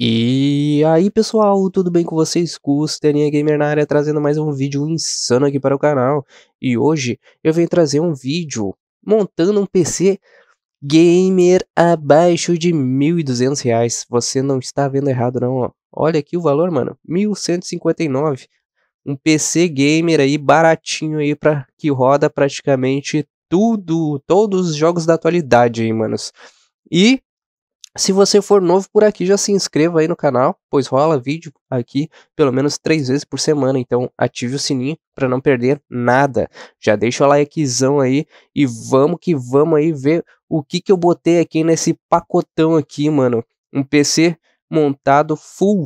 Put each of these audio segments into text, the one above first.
E aí pessoal, tudo bem com vocês? Custerinha Gamer na área trazendo mais um vídeo insano aqui para o canal. E hoje eu venho trazer um vídeo montando um PC gamer abaixo de R$ reais. Você não está vendo errado não, ó. Olha aqui o valor, mano, 1159. Um PC gamer aí baratinho aí para que roda praticamente tudo, todos os jogos da atualidade aí, manos. E se você for novo por aqui, já se inscreva aí no canal, pois rola vídeo aqui pelo menos três vezes por semana. Então ative o sininho para não perder nada. Já deixa o likezão aí e vamos que vamos aí ver o que, que eu botei aqui nesse pacotão aqui, mano. Um PC montado full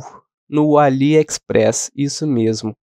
no AliExpress, isso mesmo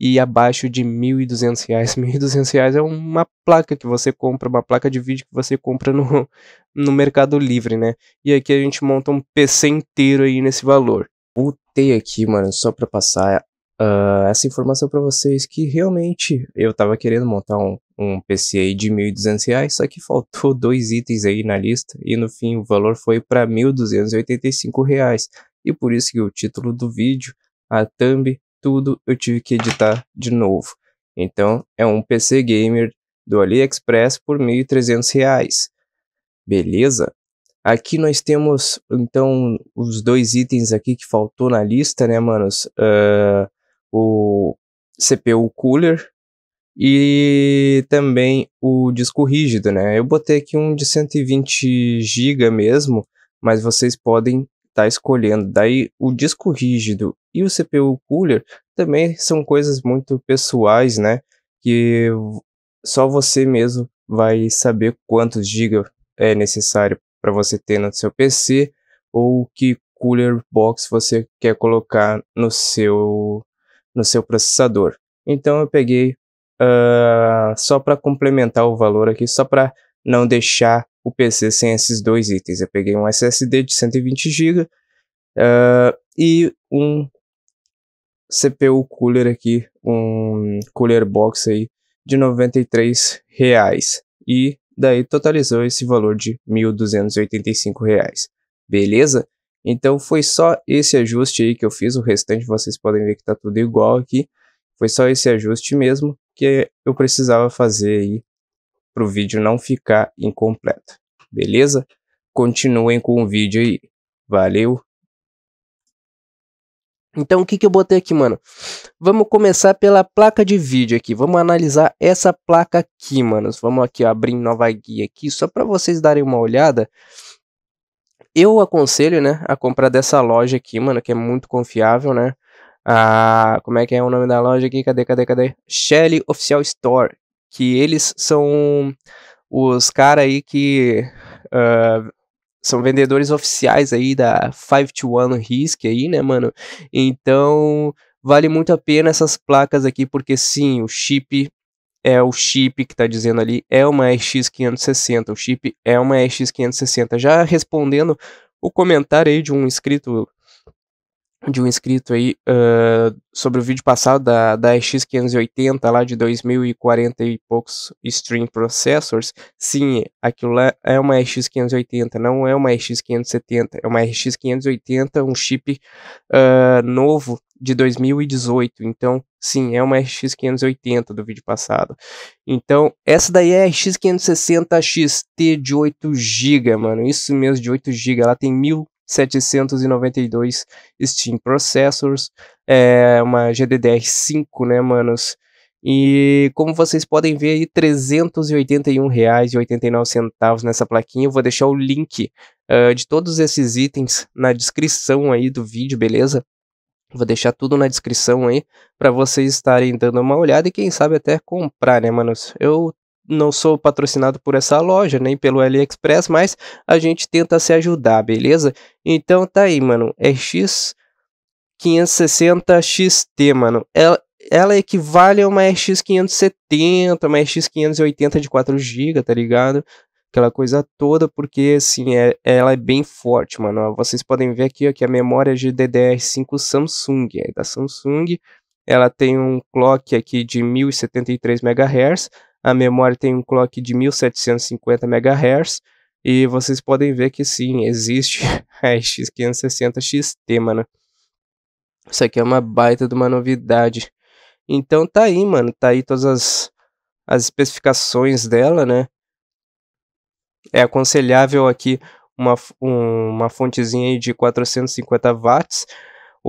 e abaixo de R$ 1.200. R$ 1.200 é uma placa que você compra, uma placa de vídeo que você compra no, no Mercado Livre, né? E aqui a gente monta um PC inteiro aí nesse valor. Botei aqui, mano, só para passar uh, essa informação para vocês que realmente eu tava querendo montar um, um PC aí de R$ 1.200, só que faltou dois itens aí na lista e no fim o valor foi para R$ 1.285. E por isso que o título do vídeo, a thumb tudo eu tive que editar de novo. Então é um PC gamer do AliExpress por R$ reais Beleza? Aqui nós temos então os dois itens aqui que faltou na lista, né, manos? Uh, o CPU cooler e também o disco rígido, né? Eu botei aqui um de 120 GB mesmo, mas vocês podem estar tá escolhendo. Daí o disco rígido e o CPU cooler também são coisas muito pessoais, né? Que só você mesmo vai saber quantos GB é necessário para você ter no seu PC ou que cooler box você quer colocar no seu no seu processador. Então eu peguei uh, só para complementar o valor aqui, só para não deixar o PC sem esses dois itens. Eu peguei um SSD de 120 GB uh, e um CPU cooler aqui, um cooler box aí de 93 reais e daí totalizou esse valor de 1.285 reais, beleza? Então foi só esse ajuste aí que eu fiz, o restante vocês podem ver que tá tudo igual aqui, foi só esse ajuste mesmo que eu precisava fazer aí para o vídeo não ficar incompleto, beleza? Continuem com o vídeo aí, valeu! Então, o que, que eu botei aqui, mano? Vamos começar pela placa de vídeo aqui. Vamos analisar essa placa aqui, mano. Vamos aqui ó, abrir nova guia aqui, só para vocês darem uma olhada. Eu aconselho, né, a comprar dessa loja aqui, mano, que é muito confiável, né? Ah, como é que é o nome da loja aqui? Cadê, cadê, cadê? Shelly Official Store. Que eles são os caras aí que uh, são vendedores oficiais aí da 521 Risk aí, né, mano? Então, vale muito a pena essas placas aqui, porque sim, o chip é o chip que tá dizendo ali, é uma RX560, o chip é uma RX560. Já respondendo o comentário aí de um inscrito de um inscrito aí uh, sobre o vídeo passado da, da X580 lá de 2040 e poucos Stream Processors. Sim, aquilo lá é uma X580, não é uma X570, é uma X580, um chip uh, novo de 2018. Então, sim, é uma X580 do vídeo passado. Então, essa daí é a X560 XT de 8GB, mano. Isso mesmo, de 8GB. Ela tem mil 792 Steam Processors, é uma GDDR5, né, manos? E como vocês podem ver aí, R$ 381,89 nessa plaquinha. Eu vou deixar o link uh, de todos esses itens na descrição aí do vídeo, beleza? Vou deixar tudo na descrição aí para vocês estarem dando uma olhada e quem sabe até comprar, né, manos? Eu não sou patrocinado por essa loja, nem pelo AliExpress, mas a gente tenta se ajudar, beleza? Então tá aí, mano. RX é 560XT, mano. Ela, é, ela equivale a uma RX 570, uma RX 580 de 4GB, tá ligado? Aquela coisa toda, porque assim, é, ela é bem forte, mano. Vocês podem ver aqui ó, que a memória é de DDR5 Samsung, é da Samsung. Ela tem um clock aqui de 1073 MHz, a memória tem um clock de 1750 MHz e vocês podem ver que sim, existe a X560 XT, mano. Isso aqui é uma baita de uma novidade. Então tá aí, mano, tá aí todas as, as especificações dela, né? É aconselhável aqui uma, um, uma fontezinha de 450 watts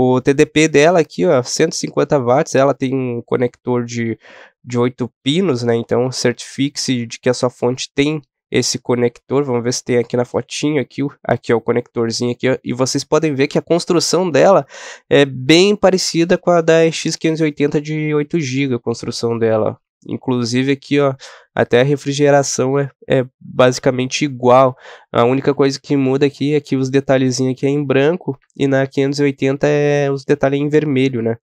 o TDP dela aqui, ó, 150 watts, ela tem um conector de, de 8 pinos, né? Então certifique-se de que a sua fonte tem esse conector, vamos ver se tem aqui na fotinho, aqui, aqui é o conectorzinho aqui, ó, e vocês podem ver que a construção dela é bem parecida com a da X580 de 8GB, a construção dela, ó. Inclusive aqui, ó, até a refrigeração é, é basicamente igual. A única coisa que muda aqui é que os detalhezinhos aqui é em branco e na 580 é os detalhes é em vermelho, né?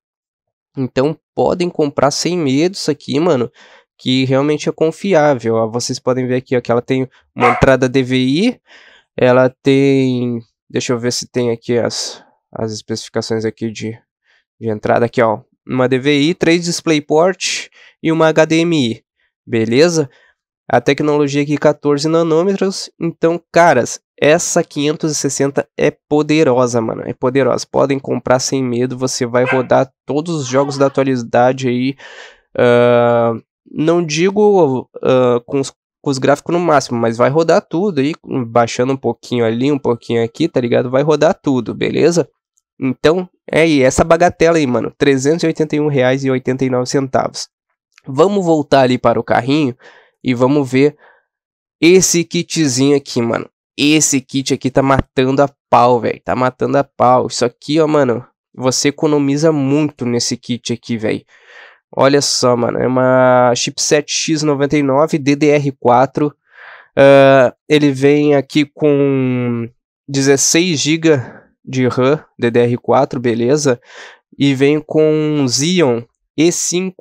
Então podem comprar sem medo isso aqui, mano, que realmente é confiável. Ó. Vocês podem ver aqui ó, que ela tem uma entrada DVI, ela tem... Deixa eu ver se tem aqui as, as especificações aqui de, de entrada aqui, ó uma DVI, três DisplayPort e uma HDMI, beleza? A tecnologia aqui 14 nanômetros, então, caras, essa 560 é poderosa, mano, é poderosa. Podem comprar sem medo, você vai rodar todos os jogos da atualidade aí. Uh, não digo uh, com os com os gráficos no máximo, mas vai rodar tudo aí, baixando um pouquinho ali, um pouquinho aqui, tá ligado? Vai rodar tudo, beleza? Então, é, e essa bagatela aí, mano, R$ 381,89. Vamos voltar ali para o carrinho e vamos ver esse kitzinho aqui, mano. Esse kit aqui tá matando a pau, velho. Tá matando a pau. Isso aqui, ó, mano, você economiza muito nesse kit aqui, velho. Olha só, mano, é uma chipset X99 DDR4. Uh, ele vem aqui com 16 GB de RAM DDR4, beleza? E vem com Xeon E5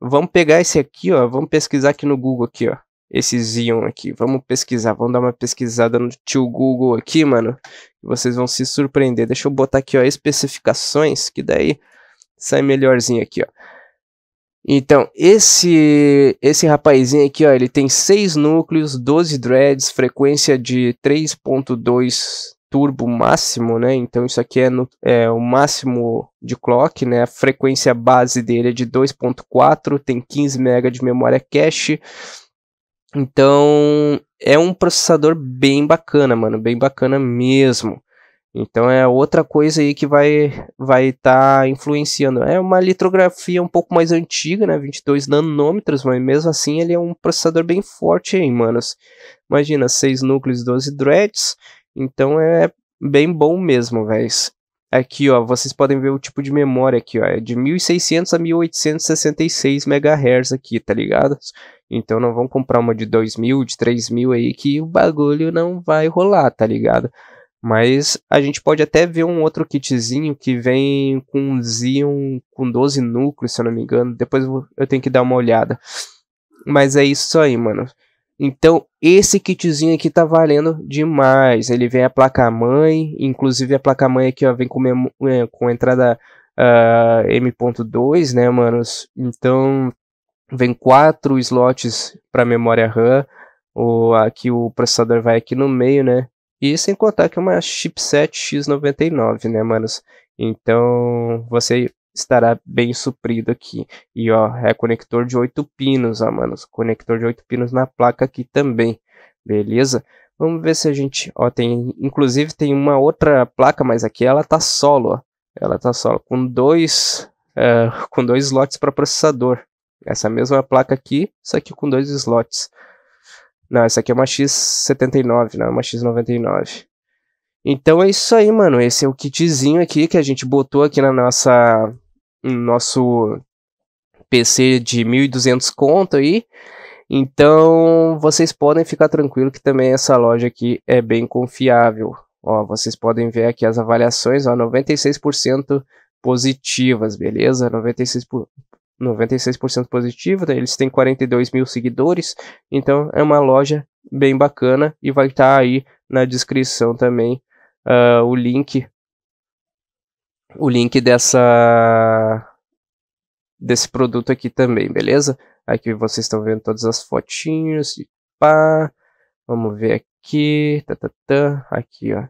Vamos pegar esse aqui, ó. Vamos pesquisar aqui no Google aqui, ó. Esse Xeon aqui. Vamos pesquisar. Vamos dar uma pesquisada no tio Google aqui, mano. Vocês vão se surpreender. Deixa eu botar aqui, ó, especificações, que daí sai melhorzinho aqui, ó. Então, esse esse rapazinho aqui, ó, ele tem 6 núcleos, 12 dreads, frequência de 3.2 turbo máximo, né? Então isso aqui é, no, é o máximo de clock, né? A frequência base dele é de 2.4, tem 15 MB de memória cache. Então é um processador bem bacana, mano, bem bacana mesmo. Então é outra coisa aí que vai vai estar tá influenciando. É uma litografia um pouco mais antiga, né, 22 nanômetros, mas mesmo assim ele é um processador bem forte hein, manos. Imagina, 6 núcleos, 12 threads. Então é bem bom mesmo, véis. Aqui, ó, vocês podem ver o tipo de memória aqui, ó, é de 1600 a 1866 MHz aqui, tá ligado? Então não vão comprar uma de 2000, de 3000 aí que o bagulho não vai rolar, tá ligado? Mas a gente pode até ver um outro kitzinho que vem com um Xeon com 12 núcleos, se eu não me engano. Depois eu tenho que dar uma olhada. Mas é isso aí, mano. Então, esse kitzinho aqui tá valendo demais. Ele vem a placa-mãe, inclusive a placa-mãe aqui ó, vem com, é, com entrada uh, ah, M.2, né, manos? Então, vem quatro slots para memória RAM. O, aqui o processador vai aqui no meio, né? E sem contar que é uma chipset X99, né, manos? Então, você estará bem suprido aqui. E ó, é conector de 8 pinos, ó, mano. Conector de 8 pinos na placa aqui também, beleza? Vamos ver se a gente, ó, tem, inclusive tem uma outra placa, mas aqui ela tá solo, ó. Ela tá solo com dois, uh, com dois slots para processador. Essa mesma placa aqui, só que com dois slots. Não, essa aqui é uma X79, não, é uma X99. Então é isso aí, mano. Esse é o kitzinho aqui que a gente botou aqui na nossa no nosso PC de 1200 conto aí. Então, vocês podem ficar tranquilo que também essa loja aqui é bem confiável. Ó, vocês podem ver aqui as avaliações, ó, 96% positivas, beleza? 96 por... 96% positivo, né? eles têm 42 mil seguidores, então é uma loja bem bacana e vai estar tá aí na descrição também uh, o link o link dessa desse produto aqui também, beleza? Aqui vocês estão vendo todas as fotinhas e pá. Vamos ver aqui, tá, tá, tá. aqui, ó.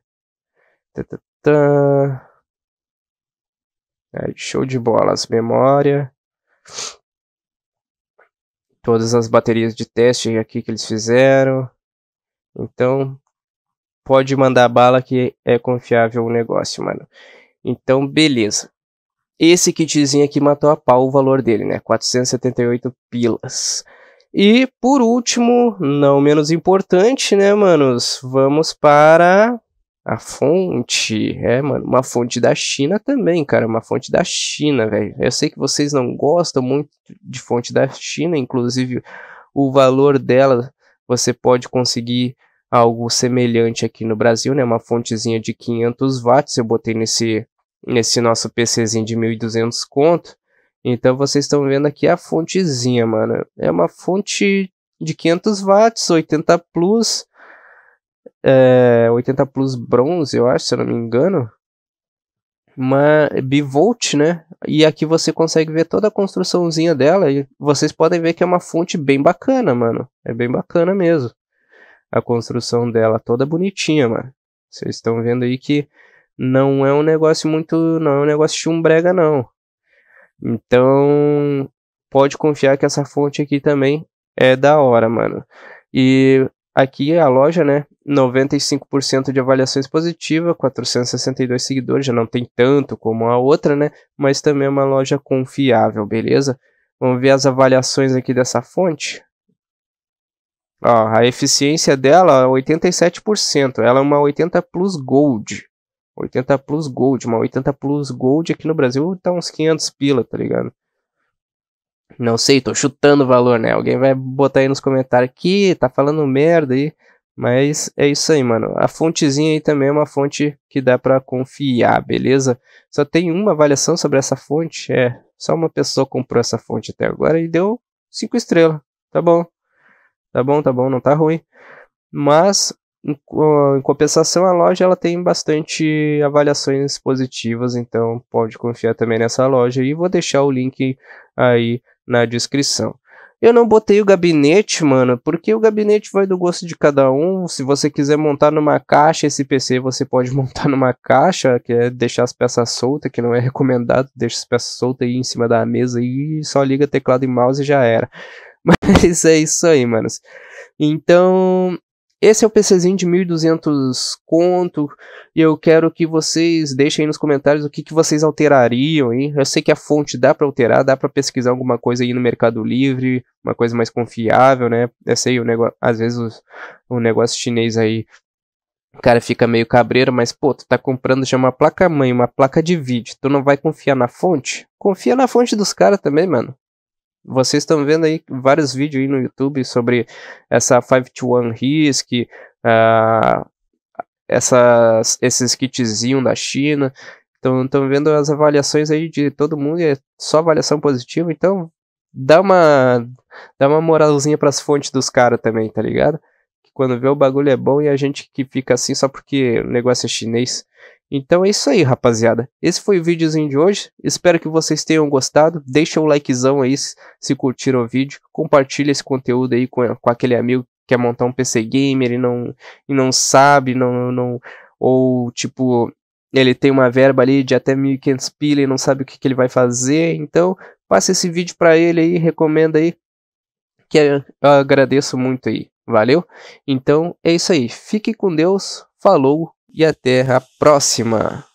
Tá, tá, tá. É, show de bolas, memória. Todas as baterias de teste aqui que eles fizeram. Então, pode mandar bala que é confiável o negócio, mano. Então, beleza. Esse kitzinho aqui matou a pau o valor dele, né? 478 pilas. E por último, não menos importante, né, manos? Vamos para a fonte. É, mano, uma fonte da China também, cara. Uma fonte da China, velho. Eu sei que vocês não gostam muito de fonte da China, inclusive o valor dela você pode conseguir algo semelhante aqui no Brasil, né? Uma fontezinha de 500 watts, eu botei nesse, nesse nosso PCzinho de 1200 conto. Então vocês estão vendo aqui a fontezinha, mano. É uma fonte de 500 watts, 80 plus, é, 80 plus bronze, eu acho, se eu não me engano. Uma bivolt, né? E aqui você consegue ver toda a construçãozinha dela. E vocês podem ver que é uma fonte bem bacana, mano. É bem bacana mesmo a construção dela toda bonitinha, mano. Vocês estão vendo aí que não é um negócio muito. Não é um negócio chumbrega, não. Então, pode confiar que essa fonte aqui também é da hora, mano. E aqui a loja, né? 95% de avaliações positiva, 462 seguidores, já não tem tanto como a outra, né? Mas também é uma loja confiável, beleza? Vamos ver as avaliações aqui dessa fonte. Ó, a eficiência dela é 87%. Ela é uma 80 Plus Gold. 80 Plus Gold. Uma 80 Plus Gold aqui no Brasil tá uns 500 pila, tá ligado? Não sei, tô chutando o valor, né? Alguém vai botar aí nos comentários que tá falando merda aí. Mas é isso aí, mano. A fontezinha aí também é uma fonte que dá para confiar, beleza? Só tem uma avaliação sobre essa fonte. É, só uma pessoa comprou essa fonte até agora e deu 5 estrelas. Tá bom, Tá bom, tá bom, não tá ruim. Mas ah, em, compensação, a loja ela tem bastante avaliações positivas, então pode confiar também nessa loja. E vou deixar o link aí na descrição. Eu não botei o gabinete, mano, porque o gabinete vai do gosto de cada um. Se você quiser montar numa caixa esse PC, você pode montar numa caixa, que é deixar as peças soltas, que não é recomendado. Deixa as peças soltas aí em cima da mesa e só liga teclado e mouse e já era. Mas é isso aí, manos. Então, esse é o PCzinho de 1200 conto. E eu quero que vocês deixem aí nos comentários o que, que vocês alterariam. Hein? Eu sei que a fonte dá para alterar, dá para pesquisar alguma coisa aí no Mercado Livre, uma coisa mais confiável, né? Eu sei, o negócio, às vezes o negócio chinês aí. O cara fica meio cabreiro, mas pô, tu tá comprando já uma placa mãe, uma placa de vídeo. Tu não vai confiar na fonte? Confia na fonte dos caras também, mano. Vocês estão vendo aí vários vídeos aí no YouTube sobre essa 521 Risk, uh, essas, esses kitzinhos da China. Então, estão vendo as avaliações aí de todo mundo, é só avaliação positiva. Então, dá uma, dá uma moralzinha pras fontes dos caras também, tá ligado? Que quando vê o bagulho é bom e a gente que fica assim só porque o negócio é chinês. Então é isso aí, rapaziada. Esse foi o videozinho de hoje. Espero que vocês tenham gostado. Deixa o likezão aí se curtiram o vídeo. Compartilha esse conteúdo aí com, com aquele amigo que quer montar um PC gamer e não, e não sabe, não, não, ou tipo, ele tem uma verba ali de até 1.500 pila e não sabe o que, que ele vai fazer. Então, passa esse vídeo para ele aí, recomenda aí, que eu agradeço muito aí. Valeu? Então é isso aí. Fique com Deus. Falou e até a próxima!